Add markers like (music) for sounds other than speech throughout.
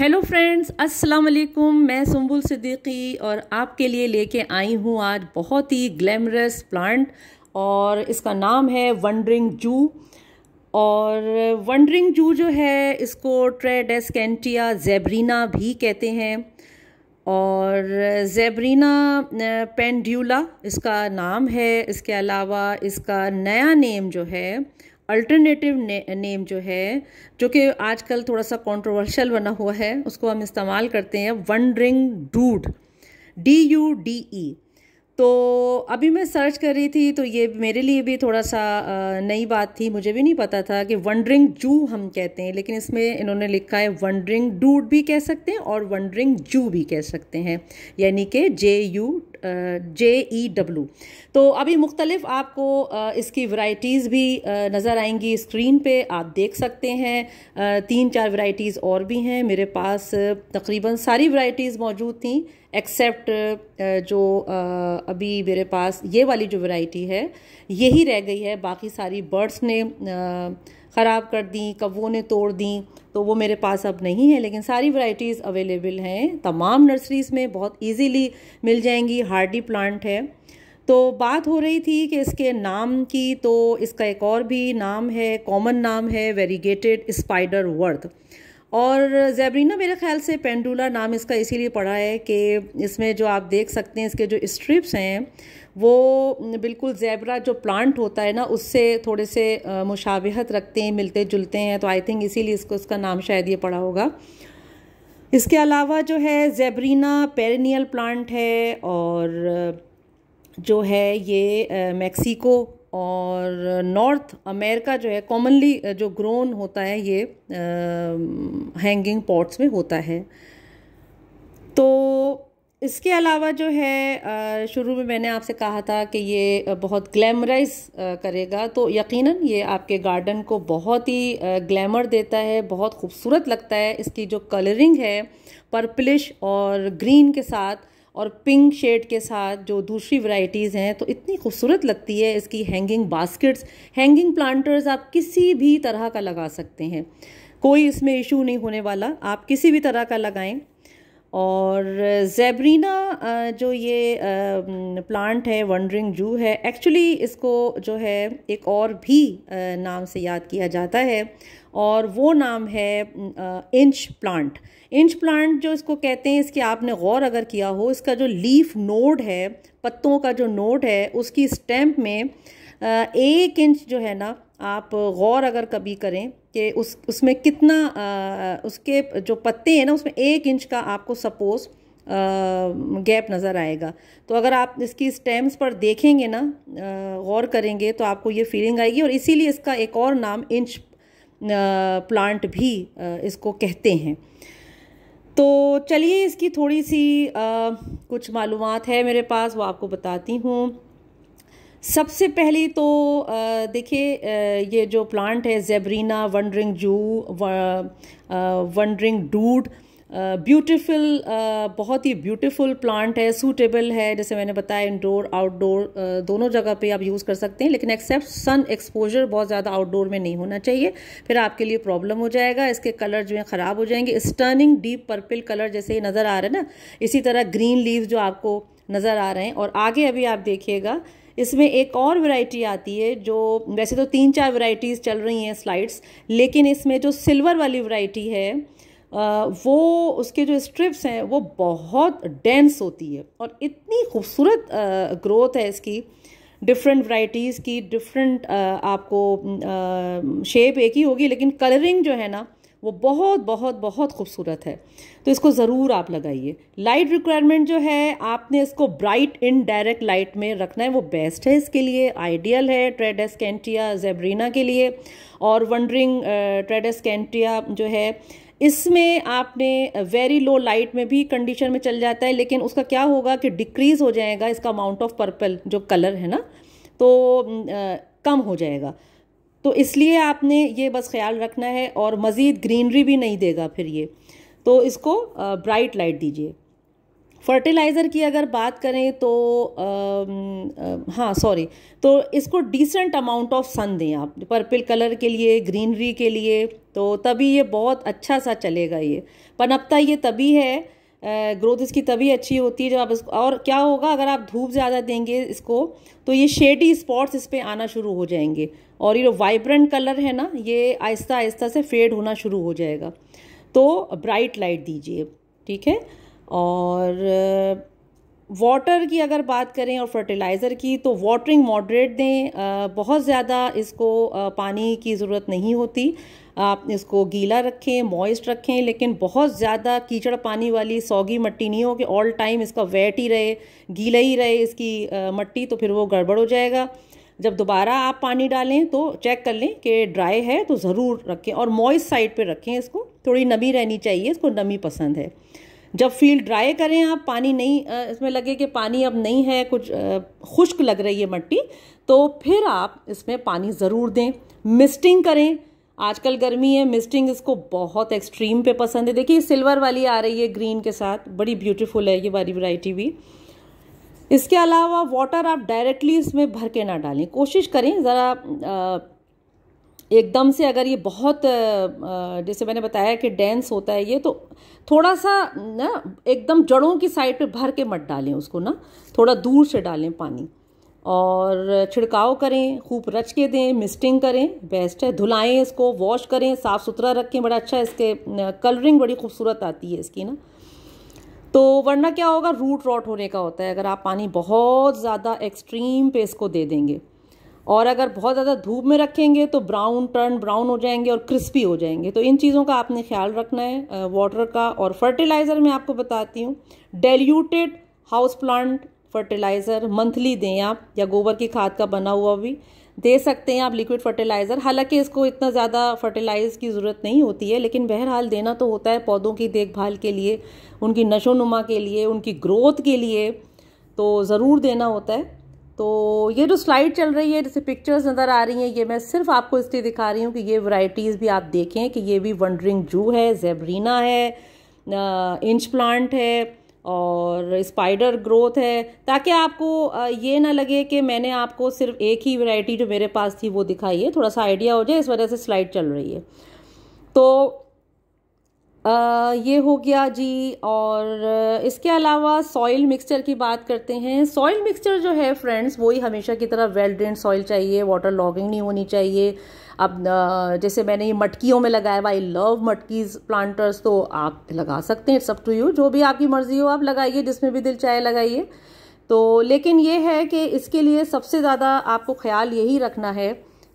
hello friends अस्सलाम वालेकुम मैं सुम्बुल सिद्दीकी और आपके लिए लेके आई हूँ आज बहुत ही ग्लैमरस प्लांट और इसका नाम है वंडरिंग जू और वंडरिंग जू जो है इसको ट्रेडेस्केंटिया जेब्रीना भी कहते हैं और जेब्रीना पेंड्यूला इसका नाम है इसके अलावा इसका नया नेम जो है अल्टरनेटिव ने, नेम जो है जो कि आजकल थोड़ा सा कंट्रोवर्शियल बना हुआ है उसको हम इस्तेमाल करते हैं wandering dude D U D E तो अभी मैं सर्च कर रही थी तो ये मेरे लिए भी थोड़ा सा नई बात थी मुझे भी नहीं पता था कि वंडरिंग जू हम कहते हैं लेकिन इसमें इन्होंने लिखा है वंडरिंग डूड भी कह सकते हैं और वंडरिंग जू भी कह सकते हैं यानी कि जे यू जे ई डब्लू तो अभी मुख्तलिफ आपको इसकी वैरायटीज़ भी नज़र आएंगी स्क्रीन पे आप देख सकते हैं तीन चार वैरायटीज़ और भी हैं मेरे पास तकरीबन सारी वैरायटीज़ मौजूद थी एक्सेप्ट जो अभी मेरे पास ये वाली जो वैरायटी है यही रह गई है बाकी सारी बर्ड्स ने ख़राब कर दी कबों ने तोड़ दी तो वो मेरे पास अब नहीं है लेकिन सारी वराइटीज़ अवेलेबल हैं तमाम नर्सरीज़ में बहुत इजीली मिल जाएंगी हार्डी प्लांट है तो बात हो रही थी कि इसके नाम की तो इसका एक और भी नाम है कॉमन नाम है वेरीगेटेड स्पाइडर वर्थ और जैबरीना मेरे ख्याल से पेंडुला नाम इसका इसीलिए पड़ा है कि इसमें जो आप देख सकते हैं इसके जो स्ट्रिप्स हैं वो बिल्कुल जैबरा जो प्लांट होता है ना उससे थोड़े से मुशाबहत रखते हैं मिलते जुलते हैं तो आई थिंक इसीलिए इसको इसका नाम शायद ये पड़ा होगा इसके अलावा जो है जैबरीना पेरिनियल प्लांट है और जो है ये मैक्सिको और नॉर्थ अमेरिका जो है कॉमनली जो ग्रोन होता है ये हैंगिंग पॉट्स में होता है तो इसके अलावा जो है शुरू में मैंने आपसे कहा था कि ये बहुत ग्लैमराइज करेगा तो यकीनन ये आपके गार्डन को बहुत ही ग्लैमर देता है बहुत खूबसूरत लगता है इसकी जो कलरिंग है पर्पलिश और ग्रीन के साथ और पिंक शेड के साथ जो दूसरी वैरायटीज़ हैं तो इतनी खूबसूरत लगती है इसकी हैंगिंग बास्केट्स हैंगिंग प्लांटर्स आप किसी भी तरह का लगा सकते हैं कोई इसमें इशू नहीं होने वाला आप किसी भी तरह का लगाएं और जेबरीना जो ये प्लांट है वंडरिंग जू है एक्चुअली इसको जो है एक और भी नाम से याद किया जाता है और वो नाम है इंच प्लांट इंच प्लांट जो इसको कहते हैं इसके आपने गौर अगर किया हो इसका जो लीफ नोड है पत्तों का जो नोड है उसकी स्टैम्प में एक इंच जो है ना आप गौर अगर कभी करें कि उस उसमें कितना आ, उसके जो पत्ते हैं ना उसमें एक इंच का आपको सपोज़ गैप नज़र आएगा तो अगर आप इसकी स्टेम्स पर देखेंगे ना गौर करेंगे तो आपको ये फीलिंग आएगी और इसीलिए इसका एक और नाम इंच प्लांट भी इसको कहते हैं तो चलिए इसकी थोड़ी सी आ, कुछ मालूमात है मेरे पास वो आपको बताती हूँ सबसे पहले तो देखिए ये जो प्लांट है zebrina wandering Jew wandering dude beautiful बहुत ही ब्यूटीफुल प्लांट है सूटेबल है जैसे मैंने बताया इंडोर आउटडोर दोनों जगह पे आप यूज़ कर सकते हैं लेकिन एक्सेप्ट सन एक्सपोजर बहुत ज़्यादा आउटडोर में नहीं होना चाहिए फिर आपके लिए प्रॉब्लम हो जाएगा इसके कलर जो है ख़राब हो जाएंगे स्टर्निंग डीप पर्पल कलर जैसे ही नज़र आ रहा है ना इसी तरह ग्रीन लीव जो आपको नज़र आ रहे हैं और आगे अभी आप देखिएगा इसमें एक और वैरायटी आती है जो वैसे तो तीन चार वैरायटीज़ चल रही हैं स्लाइड्स लेकिन इसमें जो सिल्वर वाली वैरायटी है वो उसके जो स्ट्रिप्स हैं वो बहुत डेंस होती है और इतनी खूबसूरत ग्रोथ है इसकी डिफरेंट वैरायटीज़ की डिफरेंट आपको शेप एक ही होगी लेकिन कलरिंग जो है ना वो बहुत बहुत बहुत खूबसूरत है तो इसको ज़रूर आप लगाइए लाइट रिक्वायरमेंट जो है आपने इसको ब्राइट इन डायरेक्ट लाइट में रखना है वो बेस्ट है इसके लिए आइडियल है ट्रेडस कैंटिया जेब्रीना के लिए और वंडरिंग ट्रेडस कैंटिया जो है इसमें आपने वेरी लो लाइट में भी कंडीशन में चल जाता है लेकिन उसका क्या होगा कि डिक्रीज़ हो जाएगा इसका अमाउंट ऑफ पर्पल जो कलर है ना तो आ, कम हो जाएगा तो इसलिए आपने ये बस ख्याल रखना है और मज़ीद ग्रीनरी भी नहीं देगा फिर ये तो इसको ब्राइट लाइट दीजिए फर्टिलाइज़र की अगर बात करें तो आ, हाँ सॉरी तो इसको डिसेंट अमाउंट ऑफ सन दें आप पर्पल कलर के लिए ग्रीनरी के लिए तो तभी ये बहुत अच्छा सा चलेगा ये पनपता तो ये तभी है ग्रोथ इसकी तभी अच्छी होती है जब आप इसको और क्या होगा अगर आप धूप ज़्यादा देंगे इसको तो ये शेडी स्पॉट्स इस पर आना शुरू हो जाएंगे और ये जो वाइब्रेंट कलर है ना ये आहिस्ता आहिस्ता से फेड होना शुरू हो जाएगा तो ब्राइट लाइट दीजिए ठीक है और वाटर की अगर बात करें और फर्टिलाइज़र की तो वाटरिंग मॉडरेट दें बहुत ज़्यादा इसको पानी की ज़रूरत नहीं होती आप इसको गीला रखें मॉइस्ट रखें लेकिन बहुत ज़्यादा कीचड़ पानी वाली सौगी मट्टी नहीं हो कि ऑल टाइम इसका वेट ही रहे गीला ही रहे इसकी मट्टी तो फिर वो गड़बड़ हो जाएगा जब दोबारा आप पानी डालें तो चेक कर लें कि ड्राई है तो ज़रूर रखें और मॉइस्ट साइड पर रखें इसको थोड़ी नमी रहनी चाहिए इसको नमी पसंद है जब फील्ड ड्राई करें आप पानी नहीं इसमें लगे कि पानी अब नहीं है कुछ खुश्क लग रही है मिट्टी तो फिर आप इसमें पानी ज़रूर दें मिस्टिंग करें आजकल गर्मी है मिस्टिंग इसको बहुत एक्सट्रीम पे पसंद है देखिए सिल्वर वाली आ रही है ग्रीन के साथ बड़ी ब्यूटीफुल है ये वाली वैरायटी भी इसके अलावा वाटर आप डायरेक्टली इसमें भर के ना डालें कोशिश करें ज़रा एकदम से अगर ये बहुत जैसे मैंने बताया कि डेंस होता है ये तो थोड़ा सा ना एकदम जड़ों की साइड पे भर के मत डालें उसको ना थोड़ा दूर से डालें पानी और छिड़काव करें खूब रच के दें मिस्टिंग करें बेस्ट है धुलाएं इसको वॉश करें साफ़ सुथरा रखें बड़ा अच्छा इसके कलरिंग बड़ी खूबसूरत आती है इसकी ना तो वरना क्या होगा रूट रॉट होने का होता है अगर आप पानी बहुत ज़्यादा एक्सट्रीम पे इसको दे देंगे और अगर बहुत ज़्यादा धूप में रखेंगे तो ब्राउन टर्न ब्राउन हो जाएंगे और क्रिस्पी हो जाएंगे तो इन चीज़ों का आपने ख्याल रखना है वाटर का और फर्टिलाइज़र मैं आपको बताती हूँ diluted house plant fertiliser monthly दें आप या गोबर की खाद का बना हुआ भी दे सकते हैं आप लिक्विड फर्टिलाइज़र हालांकि इसको इतना ज़्यादा फर्टिलाइज की ज़रूरत नहीं होती है लेकिन बहरहाल देना तो होता है पौधों की देखभाल के लिए उनकी नशोनुमा के लिए उनकी ग्रोथ के लिए तो ज़रूर देना होता है तो ये जो स्लाइड चल रही है जैसे पिक्चर्स नज़र आ रही हैं ये मैं सिर्फ आपको इसलिए दिखा रही हूँ कि ये वराइटीज़ भी आप देखें कि ये भी वंडरिंग जू है जेबरीना है इंच प्लांट है और स्पाइडर ग्रोथ है ताकि आपको ये ना लगे कि मैंने आपको सिर्फ एक ही वैरायटी जो मेरे पास थी वो दिखाई है थोड़ा सा आइडिया हो जाए इस वजह से स्लाइड चल रही है तो ये हो गया जी और इसके अलावा सॉइल मिक्सचर की बात करते हैं सॉइल मिक्सचर जो है फ्रेंड्स वही हमेशा की तरह वेल ड्रेन सॉइल चाहिए वाटर लॉगिंग नहीं होनी चाहिए अब जैसे मैंने ये मटकियों में लगाया हुआ आई लव मटकीज प्लांटर्स तो आप लगा सकते हैं सब टू यू जो भी आपकी मर्ज़ी हो आप लगाइए जिसमें भी दिल चाहे लगाइए तो लेकिन ये है कि इसके लिए सबसे ज़्यादा आपको ख्याल यही रखना है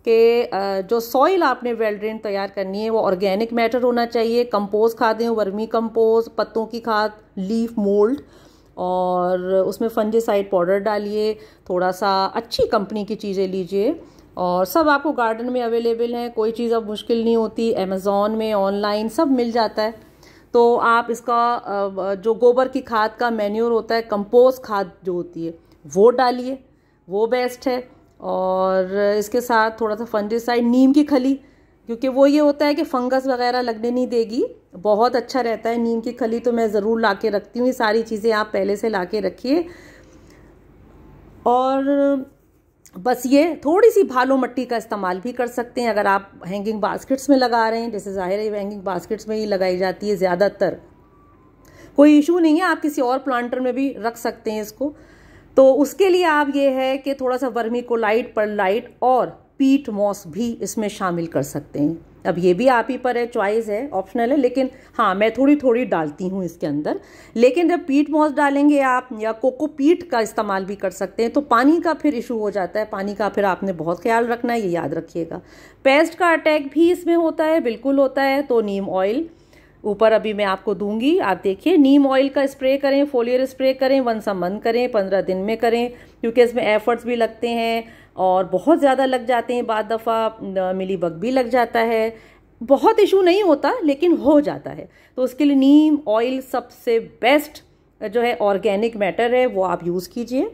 कि जो सॉइल आपने वेल ड्रेन तैयार करनी है वो ऑर्गेनिक मैटर होना चाहिए कंपोज खादें वर्मी कंपोज पत्तों की खाद लीफ मोल्ड और उसमें फंजेसाइड पाउडर डालिए थोड़ा सा अच्छी कंपनी की चीज़ें लीजिए और सब आपको गार्डन में अवेलेबल हैं कोई चीज़ अब मुश्किल नहीं होती अमेज़ोन में ऑनलाइन सब मिल जाता है तो आप इसका जो गोबर की खाद का मेन्यूर होता है कंपोज खाद जो होती है वो डालिए वो बेस्ट है और इसके साथ थोड़ा सा फंजिसाइड नीम की खली क्योंकि वो ये होता है कि फंगस वगैरह लगने नहीं देगी बहुत अच्छा रहता है नीम की खली तो मैं ज़रूर ला के रखती हूँ ये सारी चीज़ें आप पहले से ला के रखिए और बस ये थोड़ी सी भालो मट्टी का इस्तेमाल भी कर सकते हैं अगर आप हैंगिंग बास्केट्स में लगा रहे हैं जैसे ज़ाहिर है हैंगिंग बास्केट्स में ही लगाई जाती है ज़्यादातर कोई इशू नहीं है आप किसी और प्लांटर में भी रख सकते हैं इसको तो उसके लिए आप ये है कि थोड़ा सा वर्मी को लाइट पर लाइट और पीट मॉस भी इसमें शामिल कर सकते हैं अब ये भी आप ही पर है चॉइस है ऑप्शनल है लेकिन हाँ मैं थोड़ी थोड़ी डालती हूँ इसके अंदर लेकिन जब पीट मॉस डालेंगे आप या कोको पीट का इस्तेमाल भी कर सकते हैं तो पानी का फिर इशू हो जाता है पानी का फिर आपने बहुत ख्याल रखना है ये याद रखिएगा पेस्ट का अटैक भी इसमें होता है बिल्कुल होता है तो नीम ऑयल ऊपर अभी मैं आपको दूंगी आप देखिए नीम ऑयल का स्प्रे करें फोलियर स्प्रे करें वन अ करें पंद्रह दिन में करें क्योंकि इसमें एफर्ट्स भी लगते हैं और बहुत ज़्यादा लग जाते हैं बाद दफ़ा मिली बग भी लग जाता है बहुत इशू नहीं होता लेकिन हो जाता है तो उसके लिए नीम ऑयल सबसे बेस्ट जो है ऑर्गेनिक मैटर है वो आप यूज़ कीजिए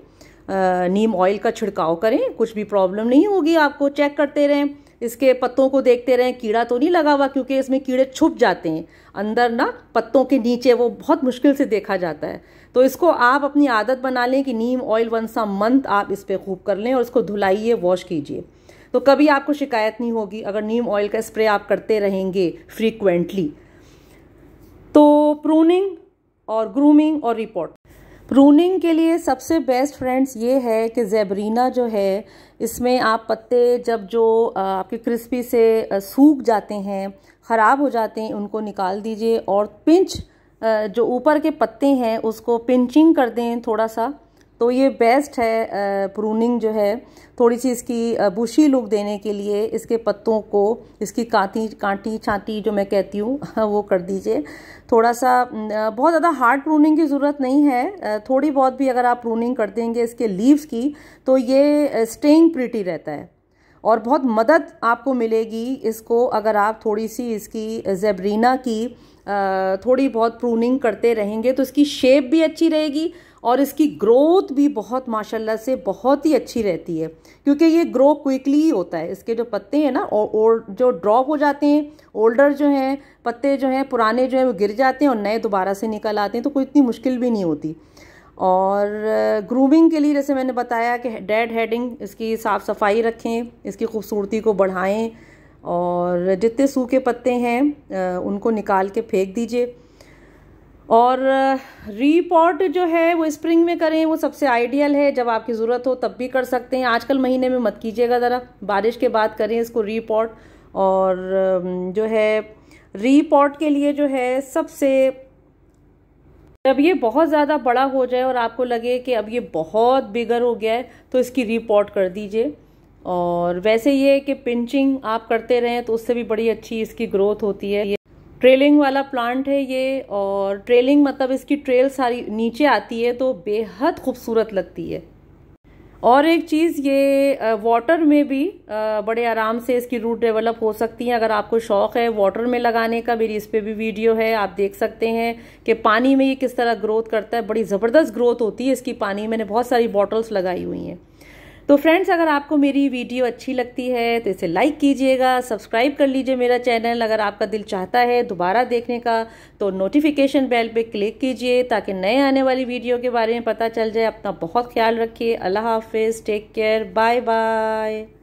नीम ऑयल का छिड़काव करें कुछ भी प्रॉब्लम नहीं होगी आपको चेक करते रहें इसके पत्तों को देखते रहें कीड़ा तो नहीं लगा हुआ क्योंकि इसमें कीड़े छुप जाते हैं अंदर ना पत्तों के नीचे वो बहुत मुश्किल से देखा जाता है तो इसको आप अपनी आदत बना लें कि नीम ऑयल वन सा मंथ आप इस पर खूब कर लें और इसको धुलाइए वॉश कीजिए तो कभी आपको शिकायत नहीं होगी अगर नीम ऑयल का स्प्रे आप करते रहेंगे फ्रीक्वेंटली तो प्रूनिंग और ग्रूमिंग और रिपोर्ट प्रूनिंग के लिए सबसे बेस्ट फ्रेंड्स ये है कि जेबरीना जो है इसमें आप पत्ते जब जो आपके क्रिस्पी से सूख जाते हैं ख़राब हो जाते हैं उनको निकाल दीजिए और पिंच जो ऊपर के पत्ते हैं उसको पिंचिंग कर दें थोड़ा सा तो ये बेस्ट है प्रूनिंग जो है थोड़ी सी इसकी बुशी लुक देने के लिए इसके पत्तों को इसकी कांटी कांटी छाती जो मैं कहती हूँ (laughs) वो कर दीजिए थोड़ा सा बहुत ज़्यादा हार्ड प्रूनिंग की ज़रूरत नहीं है थोड़ी बहुत भी अगर आप प्रूनिंग कर देंगे इसके लीव्स की तो ये स्टेइंग प्रिटी रहता है और बहुत मदद आपको मिलेगी इसको अगर आप थोड़ी सी इसकी जेबरीना की थोड़ी बहुत प्रूनिंग करते रहेंगे तो इसकी शेप भी अच्छी रहेगी और इसकी ग्रोथ भी बहुत माशाल्लाह से बहुत ही अच्छी रहती है क्योंकि ये ग्रो क्विकली ही होता है इसके जो पत्ते हैं ना और जो ड्रॉप हो जाते हैं ओल्डर जो हैं पत्ते जो हैं पुराने जो हैं वो गिर जाते हैं और नए दोबारा से निकल आते हैं तो कोई इतनी मुश्किल भी नहीं होती और ग्रूमिंग के लिए जैसे मैंने बताया कि डेड हेडिंग इसकी साफ़ सफाई रखें इसकी खूबसूरती को बढ़ाएँ और जितने सूखे पत्ते हैं उनको निकाल के फेंक दीजिए और रिपोर्ट जो है वो स्प्रिंग में करें वो सबसे आइडियल है जब आपकी ज़रूरत हो तब भी कर सकते हैं आजकल महीने में मत कीजिएगा ज़रा बारिश के बाद करें इसको रिपोर्ट और जो है रिपोर्ट के लिए जो है सबसे जब ये बहुत ज़्यादा बड़ा हो जाए और आपको लगे कि अब ये बहुत बिगर हो गया है तो इसकी रिपोर्ट कर दीजिए और वैसे ये कि पिंचिंग आप करते रहें तो उससे भी बड़ी अच्छी इसकी ग्रोथ होती है ट्रेलिंग वाला प्लांट है ये और ट्रेलिंग मतलब इसकी ट्रेल सारी नीचे आती है तो बेहद खूबसूरत लगती है और एक चीज़ ये वाटर में भी बड़े आराम से इसकी रूट डेवलप हो सकती है अगर आपको शौक़ है वाटर में लगाने का मेरी इस पर भी वीडियो है आप देख सकते हैं कि पानी में ये किस तरह ग्रोथ करता है बड़ी ज़बरदस्त ग्रोथ होती है इसकी पानी मैंने बहुत सारी बॉटल्स लगाई हुई हैं तो फ्रेंड्स अगर आपको मेरी वीडियो अच्छी लगती है तो इसे लाइक कीजिएगा सब्सक्राइब कर लीजिए मेरा चैनल अगर आपका दिल चाहता है दोबारा देखने का तो नोटिफिकेशन बेल पे क्लिक कीजिए ताकि नए आने वाली वीडियो के बारे में पता चल जाए अपना बहुत ख्याल रखिए अल्लाह हाफिज़ टेक केयर बाय बाय